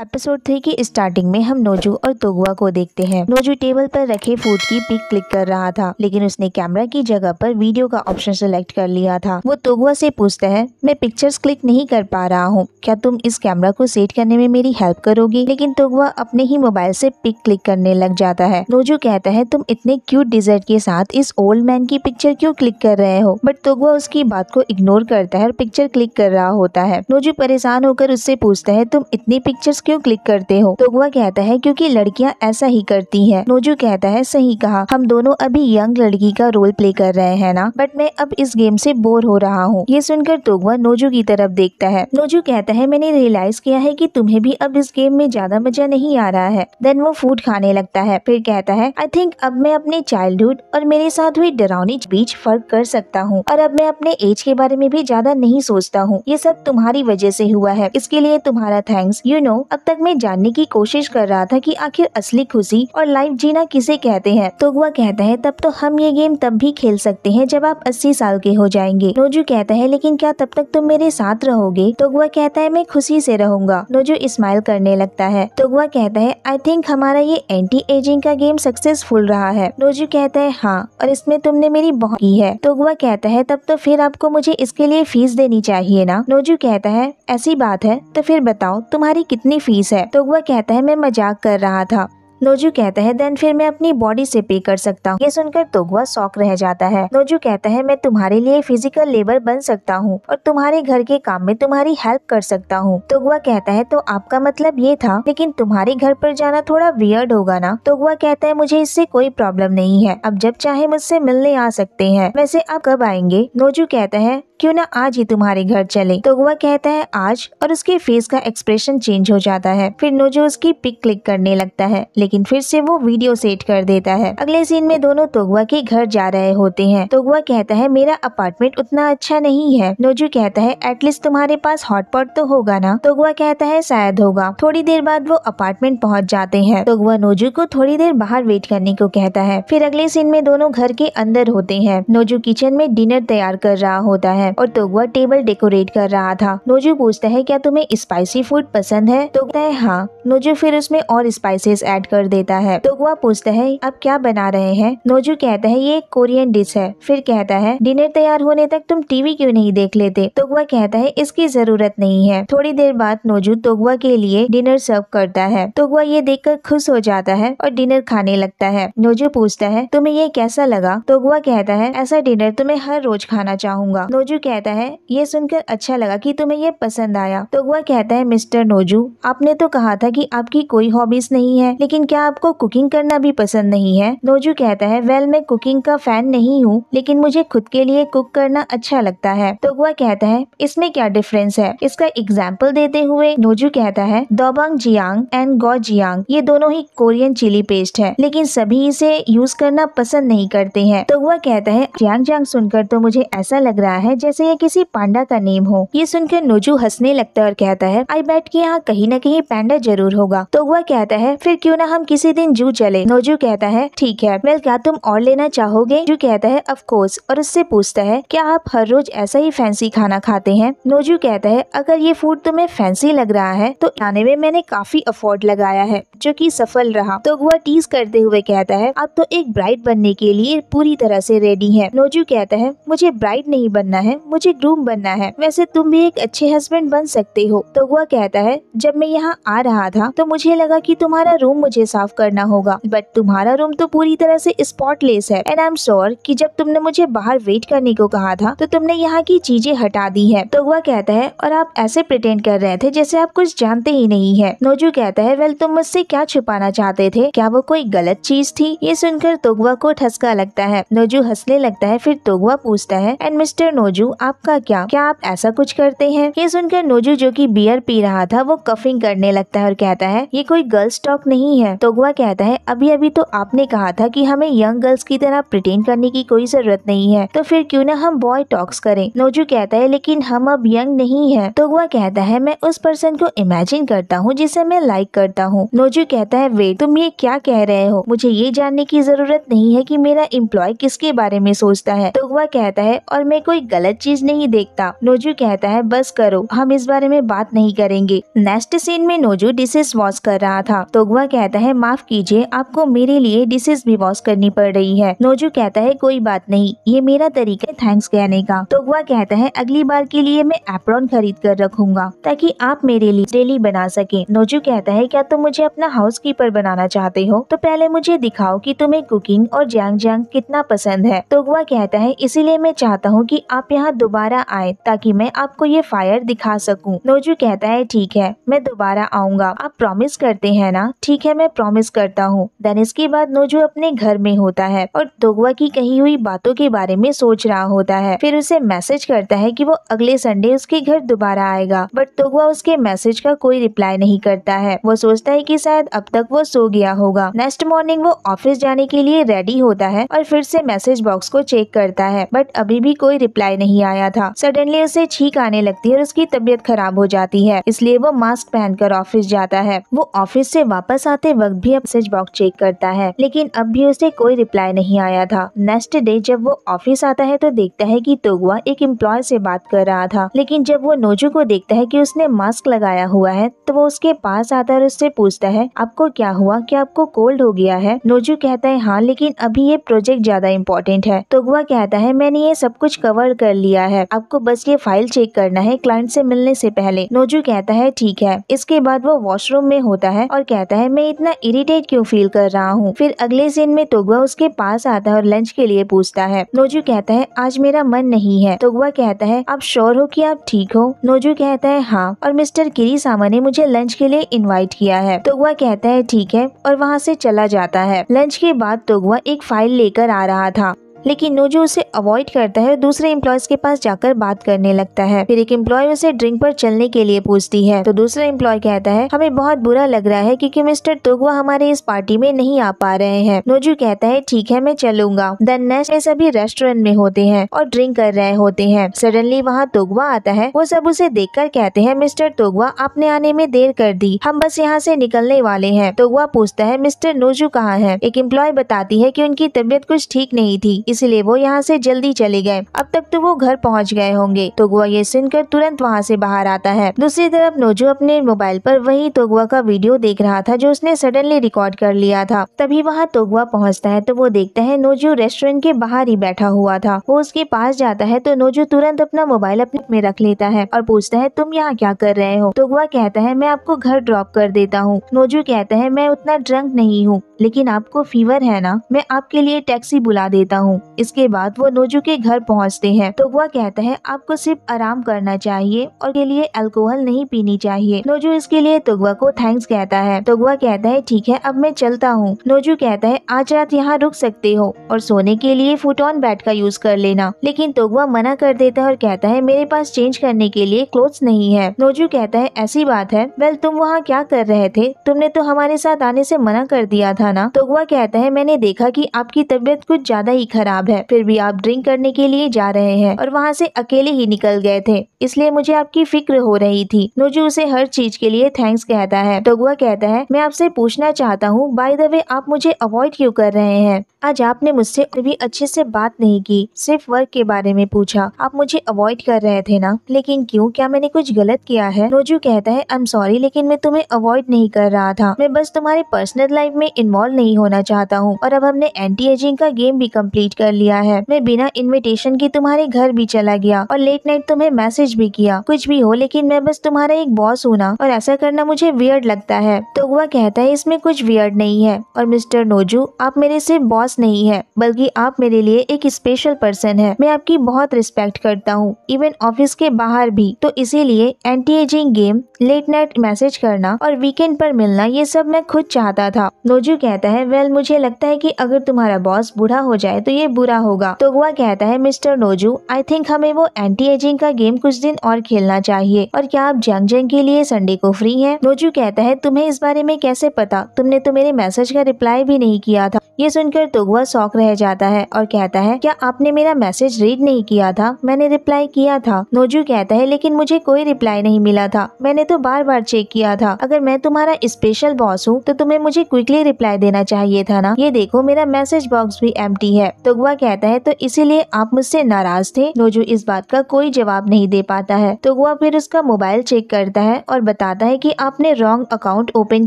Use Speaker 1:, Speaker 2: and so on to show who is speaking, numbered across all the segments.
Speaker 1: episode three की starting में हम नोजू और तोगवा को देखते हैं नोजू टेबल पर रखे फूड की पिक क्लिक कर रहा था लेकिन उसने कैमरा की जगह पर वीडियो का ऑप्शन सिलेक्ट कर लिया था वो तोगवा से पूछता है मैं पिक्चर्स क्लिक नहीं कर पा रहा हूँ क्या तुम इस कैमरा को सेट करने में मेरी हेल्प करोगी लेकिन तोगवा अपने ही मोबाइल से पिक क्लिक करने लग जाता है नोजू कहता है तुम इतने क्यूट डिजर्ट के साथ इस ओल्ड मैन की पिक्चर क्यों क्लिक कर रहे हो बट तोगवा उसकी बात को इग्नोर करता है और पिक्चर क्लिक कर रहा होता है नोजू परेशान होकर उससे पूछता है तुम इतनी पिक्चर्स क्यों क्लिक करते हो वह कहता है क्योंकि लड़कियां ऐसा ही करती हैं नोजू कहता है सही कहा हम दोनों अभी यंग लड़की का रोल प्ले कर रहे हैं ना बट मैं अब इस गेम से बोर हो रहा हूँ ये सुनकर तोगवा नोजू की तरफ देखता है नोजू कहता है मैंने रियलाइज किया है कि तुम्हें भी अब इस गेम में ज्यादा मजा नहीं आ रहा है देन वो फूड खाने लगता है फिर कहता है आई थिंक अब मैं अपने हुड और मेरे साथ हुई डरावनी बीच फर्क कर सकता हूँ और अब मैं अपने एज के बारे में भी ज्यादा नहीं सोचता हूँ ये सब तुम्हारी वजह से हुआ है इसके लिए तुम्हारा थैंक्स यू नो अब तक मैं जानने की कोशिश कर रहा था कि आखिर असली खुशी और लाइफ जीना किसे कहते हैं तो वह कहता है तब तो हम ये गेम तब भी खेल सकते हैं जब आप अस्सी साल के हो जाएंगे नोजू कहता है लेकिन क्या तब तक तुम मेरे साथ रहोगे तो वह कहता है मैं खुशी से रहूंगा नोजू स्माइल करने लगता है वह कहता है आई थिंक हमारा ये एंटी एजिंग का गेम सक्सेसफुल रहा है नोजू कहता है हाँ और इसमें तुमने मेरी बहुत की है तोगवा कहता है तब तो फिर आपको मुझे इसके लिए फीस देनी चाहिए ना नोजू कहता है ऐसी बात है तो फिर बताओ तुम्हारी कितनी फीस है तो वह कहता है मैं मजाक कर रहा था नोजू कहता है देन फिर मैं अपनी बॉडी से पे कर सकता हूँ ये सुनकर तोगवा शौक रह जाता है नोजू कहता है मैं तुम्हारे लिए फिजिकल लेबर बन सकता हूँ और तुम्हारे घर के काम में तुम्हारी हेल्प कर सकता हूँ तोगवा कहता है तो आपका मतलब ये था लेकिन तुम्हारे घर पर जाना थोड़ा वियर्ड होगा ना तोगवा कहता है मुझे इससे कोई प्रॉब्लम नहीं है अब जब चाहे मुझसे मिलने आ सकते हैं वैसे आप कब आएंगे नोजू कहता है क्यों ना आज ही तुम्हारे घर चले तो वह कहता है आज और उसके फेस का एक्सप्रेशन चेंज हो जाता है फिर नोजो उसकी पिक क्लिक करने लगता है लेकिन फिर से वो वीडियो सेट कर देता है अगले सीन में दोनों तोगवा के घर जा रहे होते हैं तोगवा कहता है मेरा अपार्टमेंट उतना अच्छा नहीं है नोजू कहता है एटलीस्ट तुम्हारे पास हॉटपॉट तो होगा ना तोगवा कहता है शायद होगा थोड़ी देर बाद वो अपार्टमेंट पहुंच जाते हैं तोगवा नोजू को थोड़ी देर बाहर वेट करने को कहता है फिर अगले सीन में दोनों घर के अंदर होते हैं नोजू किचन में डिनर तैयार कर रहा होता है है और तोगवा टेबल डेकोरेट कर रहा था नोजू पूछता है क्या तुम्हें स्पाइसी फूड पसंद है तो कहता है हाँ नोजू फिर उसमें और स्पाइसेस ऐड कर देता है तोगवा पूछता है अब क्या बना रहे हैं नोजू कहता है ये कोरियन डिश है फिर कहता है डिनर तैयार होने तक तुम टीवी क्यों नहीं देख लेते दोगुआ कहता है इसकी जरूरत नहीं है थोड़ी देर बाद नोजू तोगवा के लिए डिनर सर्व करता है दोगुआ ये कर खुश हो जाता है और डिनर खाने लगता है नोजू पूछता है तुम्हें ये कैसा लगा तोगवा कहता है ऐसा डिनर तुम्हें हर रोज खाना चाहूंगा नोजू नोजू कहता है ये सुनकर अच्छा लगा कि तुम्हें ये पसंद आया तो वह कहता है मिस्टर नोजू आपने तो कहा था कि आपकी कोई हॉबीज नहीं है लेकिन क्या आपको कुकिंग करना भी पसंद नहीं है नोजू कहता है वेल मैं कुकिंग का फैन नहीं हूँ लेकिन मुझे खुद के लिए कुक करना अच्छा लगता है तो वह कहता है इसमें क्या डिफरेंस है इसका एग्जाम्पल देते हुए नोजू कहता है दोबंग जियांग एंड गो जियांग ये दोनों ही कोरियन चिली पेस्ट है लेकिन सभी इसे यूज करना पसंद नहीं करते हैं तो वह कहता है जियांग जियांग सुनकर तो मुझे ऐसा लग रहा है जैसे यह किसी पांडा का नेम हो ये सुनकर नोजू हंसने लगता है और कहता है आई बैठ के यहाँ कहीं न कहीं पांडा जरूर होगा तो वह कहता है फिर क्यों ना हम किसी दिन जू चले नोजू कहता है ठीक है मेल क्या तुम और लेना चाहोगे जू कहता है अफकोर्स और उससे पूछता है क्या आप हर रोज ऐसा ही फैंसी खाना खाते हैं नोजू कहता है अगर ये फूड तुम्हें फैंसी लग रहा है तो आने में मैंने काफी अफोर्ड लगाया है जो की सफल रहा तो वह टीज करते हुए कहता है अब तो एक ब्राइड बनने के लिए पूरी तरह से रेडी है नोजू कहता है मुझे ब्राइड नहीं बनना है है मुझे ग्रूम बनना है वैसे तुम भी एक अच्छे हस्बैंड बन सकते हो तो वह कहता है जब मैं यहाँ आ रहा था तो मुझे लगा कि तुम्हारा रूम मुझे साफ करना होगा बट तुम्हारा रूम तो पूरी तरह से स्पॉटलेस है एंड आई एम श्योर कि जब तुमने मुझे बाहर वेट करने को कहा था तो तुमने यहाँ की चीजें हटा दी है तो वह कहता है और आप ऐसे प्रिटेंड कर रहे थे जैसे आप कुछ जानते ही नहीं है नोजू कहता है वेल तुम मुझसे क्या छुपाना चाहते थे क्या वो कोई गलत चीज थी ये सुनकर तोगवा को ठसका लगता है नोजू हंसने लगता है फिर तोगवा पूछता है एंड मिस्टर नोजू नोजू आपका क्या क्या आप ऐसा कुछ करते हैं ये सुनकर नोजू जो कि बियर पी रहा था वो कफिंग करने लगता है और कहता है ये कोई गर्ल्स टॉक नहीं है तोगवा कहता है अभी अभी तो आपने कहा था कि हमें यंग गर्ल्स की तरह प्रिटेन करने की कोई जरूरत नहीं है तो फिर क्यों ना हम बॉय टॉक्स करें नोजू कहता है लेकिन हम अब यंग नहीं है तोगवा कहता है मैं उस पर्सन को इमेजिन करता हूँ जिसे मैं लाइक करता हूँ नोजू कहता है वे तुम ये क्या कह रहे हो मुझे ये जानने की जरूरत नहीं है की मेरा इम्प्लॉय किसके बारे में सोचता है तोगवा कहता है और मैं कोई गलत चीज नहीं देखता नोजू कहता है बस करो हम इस बारे में बात नहीं करेंगे नेक्स्ट सीन में नोजू डिशेज वॉश कर रहा था तोगवा कहता है माफ कीजिए आपको मेरे लिए डिशेज भी वॉश करनी पड़ रही है नोजू कहता है कोई बात नहीं ये मेरा तरीका है थैंक्स कहने का तोगवा कहता है अगली बार के लिए मैं एप्रॉन खरीद कर रखूंगा ताकि आप मेरे लिए डेली बना सके नोजू कहता है क्या तुम मुझे अपना हाउस कीपर बनाना चाहते हो तो पहले मुझे दिखाओ कि तुम्हें कुकिंग और जैंग जैंग कितना पसंद है तोगवा कहता है इसीलिए मैं चाहता हूँ कि आप यहाँ यहाँ दोबारा आए ताकि मैं आपको ये फायर दिखा सकूँ नोजू कहता है ठीक है मैं दोबारा आऊंगा आप प्रॉमिस करते हैं ना ठीक है मैं प्रॉमिस करता हूँ देन इसके बाद नोजू अपने घर में होता है और दोगवा की कही हुई बातों के बारे में सोच रहा होता है फिर उसे मैसेज करता है की वो अगले संडे उसके घर दोबारा आएगा बट दोगवा उसके मैसेज का कोई रिप्लाई नहीं करता है वो सोचता है की शायद अब तक वो सो गया होगा नेक्स्ट मॉर्निंग वो ऑफिस जाने के लिए रेडी होता है और फिर से मैसेज बॉक्स को चेक करता है बट अभी भी कोई रिप्लाई नहीं नहीं आया था सडनली उसे छींक आने लगती है और उसकी तबीयत खराब हो जाती है इसलिए वो मास्क पहनकर ऑफिस जाता है वो ऑफिस से वापस आते वक्त भी मैसेज बॉक्स चेक करता है लेकिन अब भी उसे कोई रिप्लाई नहीं आया था नेक्स्ट डे जब वो ऑफिस आता है तो देखता है की तोगवा एक एम्प्लॉय से बात कर रहा था लेकिन जब वो नोजू को देखता है की उसने मास्क लगाया हुआ है तो वो उसके पास आता है और उससे पूछता है आपको क्या हुआ क्या आपको कोल्ड हो गया है नोजू कहता है हाँ लेकिन अभी ये प्रोजेक्ट ज्यादा इम्पोर्टेंट है तोगवा कहता है मैंने ये सब कुछ कवर कर लिया है आपको बस ये फाइल चेक करना है क्लाइंट से मिलने से पहले नोजू कहता है ठीक है इसके बाद वो वॉशरूम में होता है और कहता है मैं इतना इरिटेट क्यों फील कर रहा हूँ फिर अगले सीन में तोगवा उसके पास आता है और लंच के लिए पूछता है नोजू कहता है आज मेरा मन नहीं है तोगवा कहता है आप श्योर हो की आप ठीक हो नोजू कहता है हाँ और मिस्टर किरी सामा ने मुझे लंच के लिए इन्वाइट किया है तोगवा कहता है ठीक है और वहाँ से चला जाता है लंच के बाद तोगवा एक फाइल लेकर आ रहा था लेकिन नोजो उसे अवॉइड करता है और दूसरे इम्प्लॉय के पास जाकर बात करने लगता है फिर एक एम्प्लॉय उसे ड्रिंक पर चलने के लिए पूछती है तो दूसरा इम्प्लॉय कहता है हमें बहुत बुरा लग रहा है क्योंकि मिस्टर तोगवा हमारे इस पार्टी में नहीं आ पा रहे हैं नोजू कहता है ठीक है मैं चलूंगा द नेस्ट में सभी रेस्टोरेंट में होते हैं और ड्रिंक कर रहे होते हैं सडनली वहाँ तोगवा आता है वो सब उसे देख कर कहते हैं मिस्टर तोगवा आपने आने में देर कर दी हम बस यहाँ ऐसी निकलने वाले है तोगवा पूछता है मिस्टर नोजू कहाँ है एक इम्प्लॉय बताती है की उनकी तबीयत कुछ ठीक नहीं थी इसलिए वो यहाँ से जल्दी चले गए अब तक तो वो घर पहुँच गए होंगे तोगुआ ये सुनकर तुरंत वहाँ से बाहर आता है दूसरी तरफ नोजो अपने मोबाइल पर वही तोगुआ का वीडियो देख रहा था जो उसने सडनली रिकॉर्ड कर लिया था तभी वहाँ तोगुआ पहुँचता है तो वो देखता है नोजो रेस्टोरेंट के बाहर ही बैठा हुआ था वो उसके पास जाता है तो नोजो तुरंत अपना मोबाइल अपने में रख लेता है और पूछता है तुम यहाँ क्या कर रहे हो तोगुआ कहता है मैं आपको घर ड्रॉप कर देता हूँ नोजो कहता है मैं उतना ड्रंक नहीं हूँ लेकिन आपको फीवर है ना मैं आपके लिए टैक्सी बुला देता हूँ इसके बाद वो नोजू के घर पहुँचते हैं तो वह कहता है आपको सिर्फ आराम करना चाहिए और के लिए अल्कोहल नहीं पीनी चाहिए नोजू इसके लिए तुगवा को थैंक्स कहता है तुगवा कहता है ठीक है अब मैं चलता हूँ नोजू कहता है आज रात यहाँ रुक सकते हो और सोने के लिए फुटॉन बैट का यूज कर लेना लेकिन तुगवा मना कर देता है और कहता है मेरे पास चेंज करने के लिए क्लोथ नहीं है नोजू कहता है ऐसी बात है वेल तुम वहाँ क्या कर रहे थे तुमने तो हमारे साथ आने से मना कर दिया था था ना तोगवा कहता है मैंने देखा कि आपकी तबीयत कुछ ज्यादा ही खराब है फिर भी आप ड्रिंक करने के लिए जा रहे हैं और वहाँ से अकेले ही निकल गए थे इसलिए मुझे आपकी फिक्र हो रही थी नोजू उसे हर चीज के लिए थैंक्स कहता है तो वह कहता है मैं आपसे पूछना चाहता हूँ बाय द वे आप मुझे अवॉइड क्यों कर रहे हैं आज आपने मुझसे भी अच्छे से बात नहीं की सिर्फ वर्क के बारे में पूछा आप मुझे अवॉइड कर रहे थे ना लेकिन क्यों क्या मैंने कुछ गलत किया है नोजू कहता है आई एम सॉरी लेकिन मैं तुम्हें अवॉइड नहीं कर रहा था मैं बस तुम्हारे पर्सनल लाइफ में इन्वॉल्व इन्वॉल्व नहीं होना चाहता हूँ और अब हमने एंटी एजिंग का गेम भी कम्प्लीट कर लिया है मैं बिना इन्विटेशन के तुम्हारे घर भी चला गया और लेट नाइट तुम्हें मैसेज भी किया कुछ भी हो लेकिन मैं बस तुम्हारा एक बॉस हूँ ना और ऐसा करना मुझे वियर्ड लगता है तो वह कहता है इसमें कुछ वियर्ड नहीं है और मिस्टर नोजू आप मेरे सिर्फ बॉस नहीं है बल्कि आप मेरे लिए एक स्पेशल पर्सन है मैं आपकी बहुत रिस्पेक्ट करता हूँ इवन ऑफिस के बाहर भी तो इसीलिए anti ageing game late night message करना और वीकेंड पर मिलना ये सब मैं खुद चाहता था नोजू कहता है वेल मुझे लगता है कि अगर तुम्हारा बॉस बूढ़ा हो जाए तो ये बुरा होगा तोगवा कहता है मिस्टर नोजू आई थिंक हमें वो एंटी एजिंग का गेम कुछ दिन और खेलना चाहिए और क्या आप जंग जंग के लिए संडे को फ्री है नोजू कहता है तुम्हें इस बारे में कैसे पता तुमने तो मेरे मैसेज का रिप्लाई भी नहीं किया था ये सुनकर तुगवा शौक रह जाता है और कहता है क्या आपने मेरा मैसेज रीड नहीं किया था मैंने रिप्लाई किया था नोजू कहता है लेकिन मुझे कोई रिप्लाई नहीं मिला था मैंने तो बार बार चेक किया था अगर मैं तुम्हारा स्पेशल बॉस हूँ तो तुम्हें मुझे क्विकली रिप्लाई देना चाहिए था ना ये देखो मेरा मैसेज बॉक्स भी एम है तुगवा कहता है तो इसीलिए आप मुझसे नाराज थे नोजू इस बात का कोई जवाब नहीं दे पाता है तुगवा फिर उसका मोबाइल चेक करता है और बताता है की आपने रॉन्ग अकाउंट ओपन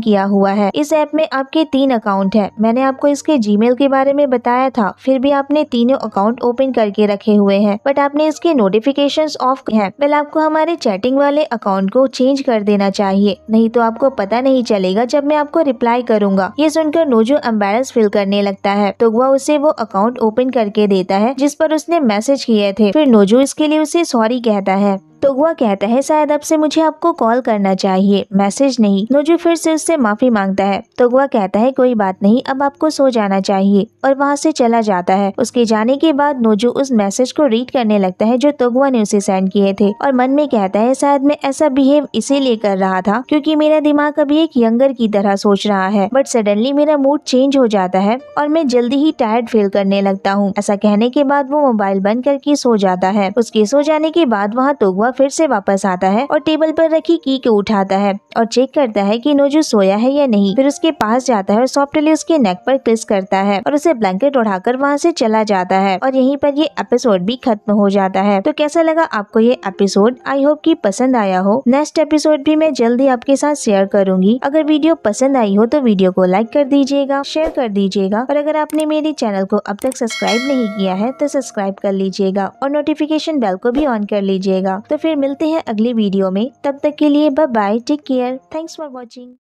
Speaker 1: किया हुआ है इस ऐप में आपके तीन अकाउंट है मैंने आपको इसके जीमेल के बारे में बताया था फिर भी आपने तीनों अकाउंट ओपन करके रखे हुए हैं बट आपने इसके नोटिफिकेशन ऑफ है वेल आपको हमारे चैटिंग वाले अकाउंट को चेंज कर देना चाहिए नहीं तो आपको पता नहीं चलेगा जब मैं आपको रिप्लाई करूंगा ये सुनकर नोजो एम्बेरस फील करने लगता है तो वह उसे वो अकाउंट ओपन करके देता है जिस पर उसने मैसेज किए थे फिर नोजो इसके लिए उसे सॉरी कहता है तो कहता है शायद अब से मुझे आपको कॉल करना चाहिए मैसेज नहीं नोजू फिर से उससे माफी मांगता है तो कहता है कोई बात नहीं अब आपको सो जाना चाहिए और वहाँ से चला जाता है उसके जाने के बाद नोजू उस मैसेज को रीड करने लगता है जो तोगवा ने उसे सेंड किए थे और मन में कहता है शायद मैं ऐसा बिहेव इसीलिए कर रहा था क्योंकि मेरा दिमाग अभी एक यंगर की तरह सोच रहा है बट सडनली मेरा मूड चेंज हो जाता है और मैं जल्दी ही टायर्ड फील करने लगता हूँ ऐसा कहने के बाद वो मोबाइल बंद करके सो जाता है उसके सो जाने के बाद वहाँ तोगुआ और फिर से वापस आता है और टेबल पर रखी की को उठाता है और चेक करता है कि नोजू सोया है या नहीं फिर उसके पास जाता है और सॉफ्टली उसके नेक पर किस करता है और उसे ब्लैंकेट कर वहाँ से चला जाता है और यहीं पर ये एपिसोड भी खत्म हो जाता है तो कैसा लगा आपको ये एपिसोड आई होप की पसंद आया हो नेक्स्ट एपिसोड भी मैं जल्दी आपके साथ शेयर करूंगी अगर वीडियो पसंद आई हो तो वीडियो को लाइक कर दीजिएगा शेयर कर दीजिएगा और अगर आपने मेरे चैनल को अब तक सब्सक्राइब नहीं किया है तो सब्सक्राइब कर लीजिएगा और नोटिफिकेशन बेल को भी ऑन कर लीजिएगा तो फिर मिलते हैं अगले वीडियो में तब तक के लिए bye bye take care thanks for watching